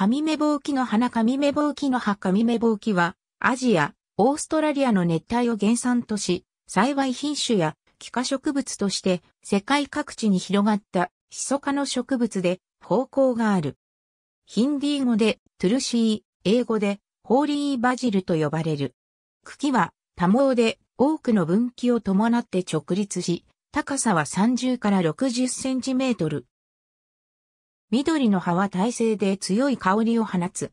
紙目ぼうきの花紙目ぼうきの葉紙目ぼうきは、アジア、オーストラリアの熱帯を原産とし、幸い品種や気化植物として世界各地に広がったシソ科の植物で方向がある。ヒンディー語でトゥルシー、英語でホーリーバジルと呼ばれる。茎は多毛で多くの分岐を伴って直立し、高さは30から60センチメートル、緑の葉は耐性で強い香りを放つ。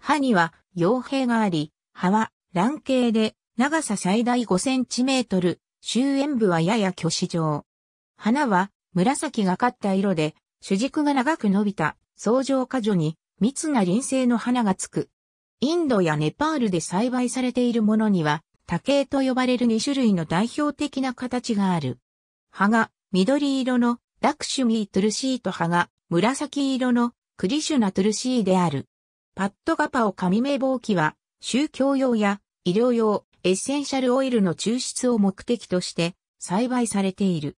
葉には傭兵があり、葉は卵形で長さ最大5センチメートル、周縁部はやや虚子状。花は紫がかった色で、主軸が長く伸びた相乗果樹に密な輪生の花がつく。インドやネパールで栽培されているものには、多と呼ばれる2種類の代表的な形がある。葉が緑色のラクシュミートゥルシート葉が紫色のクリシュナトゥルシーである。パッドガパオ紙名簿機は、宗教用や医療用、エッセンシャルオイルの抽出を目的として栽培されている。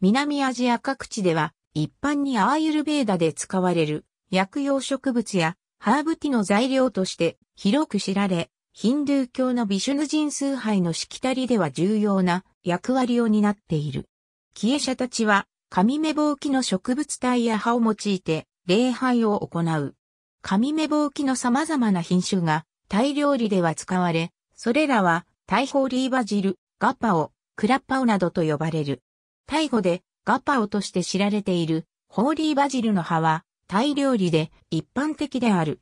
南アジア各地では、一般にアーユルベーダで使われる薬用植物やハーブティの材料として広く知られ、ヒンドゥー教のビシュヌ人崇拝のしきたりでは重要な役割を担っている。キエシャたちは紙芽ぼうきの植物体や葉を用いて礼拝を行う。紙芽ぼうきの様々な品種がタイ料理では使われ、それらはタイホーリーバジル、ガパオ、クラッパオなどと呼ばれる。タイ語でガパオとして知られているホーリーバジルの葉はタイ料理で一般的である。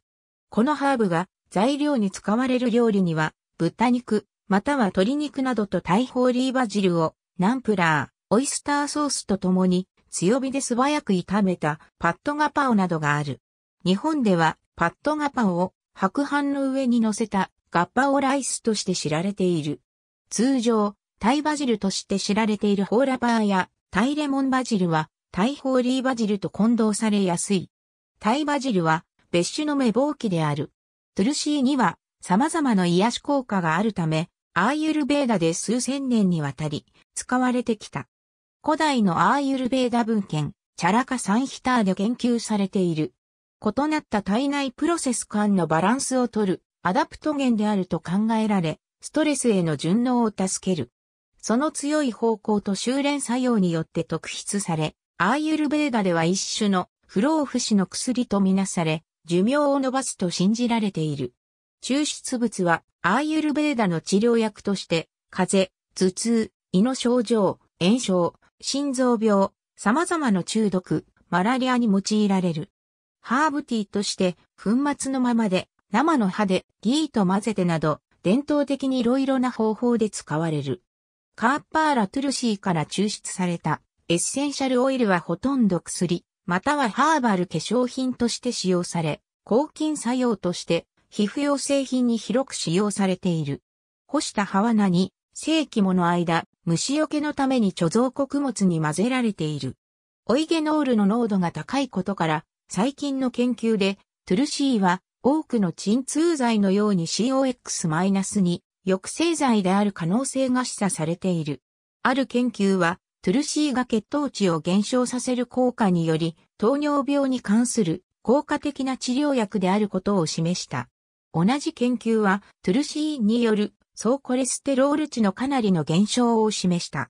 このハーブが材料に使われる料理には豚肉または鶏肉などとタイホーリーバジルをナンプラー、オイスターソースとともに強火で素早く炒めたパットガパオなどがある。日本ではパットガパオを白飯の上に乗せたガッパオライスとして知られている。通常、タイバジルとして知られているホーラバーやタイレモンバジルはタイホーリーバジルと混同されやすい。タイバジルは別種の芽防器である。トゥルシーには様々な癒し効果があるため、アーユルベーダで数千年にわたり使われてきた。古代のアーユルベーダ文献、チャラカ・サンヒターで研究されている。異なった体内プロセス間のバランスをとる、アダプト源であると考えられ、ストレスへの順応を助ける。その強い方向と修練作用によって特筆され、アーユルベーダでは一種の不老不死の薬とみなされ、寿命を伸ばすと信じられている。抽出物は、アーユルベーダの治療薬として、風邪、頭痛、胃の症状、炎症、心臓病、様々な中毒、マラリアに用いられる。ハーブティーとして、粉末のままで、生の葉で、ギーと混ぜてなど、伝統的に色々な方法で使われる。カーパーラトゥルシーから抽出された、エッセンシャルオイルはほとんど薬、またはハーバル化粧品として使用され、抗菌作用として、皮膚用製品に広く使用されている。干した葉は何、世紀もの間、虫除けのために貯蔵穀物に混ぜられている。オイゲノールの濃度が高いことから、最近の研究で、トゥルシーは多くの鎮痛剤のように COX-2 抑制剤である可能性が示唆されている。ある研究は、トゥルシーが血糖値を減少させる効果により、糖尿病に関する効果的な治療薬であることを示した。同じ研究は、トゥルシーによる総コレステロール値のかなりの減少を示した。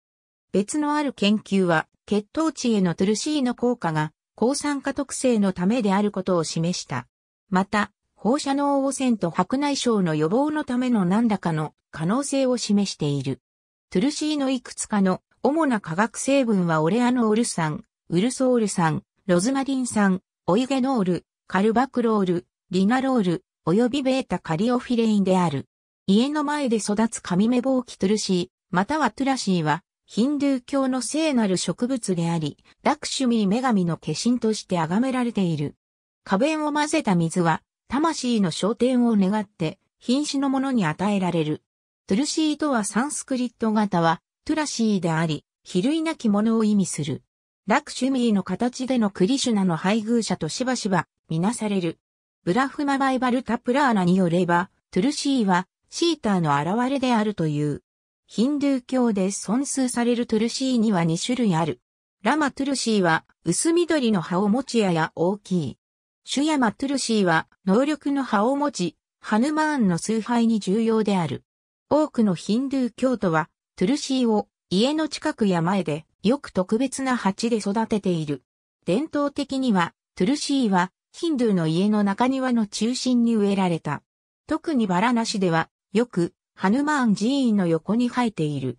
別のある研究は、血糖値へのトゥルシーの効果が、抗酸化特性のためであることを示した。また、放射能汚染と白内障の予防のための何らかの可能性を示している。トゥルシーのいくつかの主な化学成分はオレアノール酸、ウルソール酸、ロズマリン酸、オイゲノール、カルバクロール、リナロール、及びベータカリオフィレインである。家の前で育つ紙目ぼうきトゥルシー、またはトゥラシーは、ヒンドゥー教の聖なる植物であり、ラクシュミー女神の化身として崇められている。花弁を混ぜた水は、魂の昇天を願って、瀕死のものに与えられる。トゥルシーとはサンスクリット型は、トゥラシーであり、比類なきものを意味する。ラクシュミーの形でのクリシュナの配偶者としばしば、みなされる。ブラフマバイバルタプラーナによれば、トゥルシーは、シーターの現れであるという。ヒンドゥー教で尊崇されるトゥルシーには2種類ある。ラマトゥルシーは薄緑の葉を持ちやや大きい。シュヤマトゥルシーは能力の葉を持ち、ハヌマーンの崇拝に重要である。多くのヒンドゥー教徒はトゥルシーを家の近くや前でよく特別な鉢で育てている。伝統的にはトゥルシーはヒンドゥーの家の中庭の中心に植えられた。特にバラナシではよく、ハヌマーン寺院の横に生えている。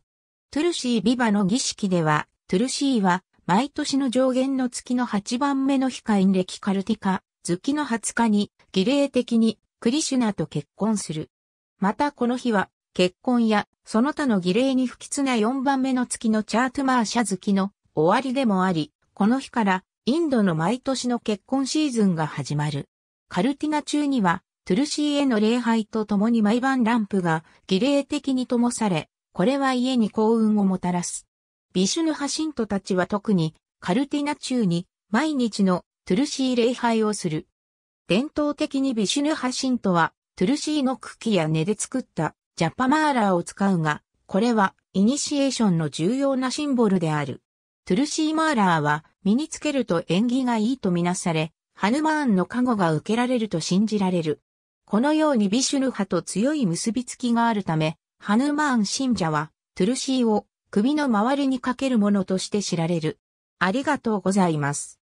トゥルシー・ビバの儀式では、トゥルシーは、毎年の上限の月の8番目の日か陰暦カルティカ、月の20日に、儀礼的に、クリシュナと結婚する。またこの日は、結婚や、その他の儀礼に不吉な4番目の月のチャートマーシャ月の終わりでもあり、この日から、インドの毎年の結婚シーズンが始まる。カルティナ中には、トゥルシーへの礼拝とともに毎晩ランプが儀礼的に灯され、これは家に幸運をもたらす。ビシュヌハシントたちは特にカルティナ中に毎日のトゥルシー礼拝をする。伝統的にビシュヌハシントはトゥルシーの茎や根で作ったジャパマーラーを使うが、これはイニシエーションの重要なシンボルである。トゥルシーマーラーは身につけると縁起がいいとみなされ、ハヌマーンの加護が受けられると信じられる。このようにビシュヌ派と強い結びつきがあるため、ハヌマーン信者は、トゥルシーを首の周りにかけるものとして知られる。ありがとうございます。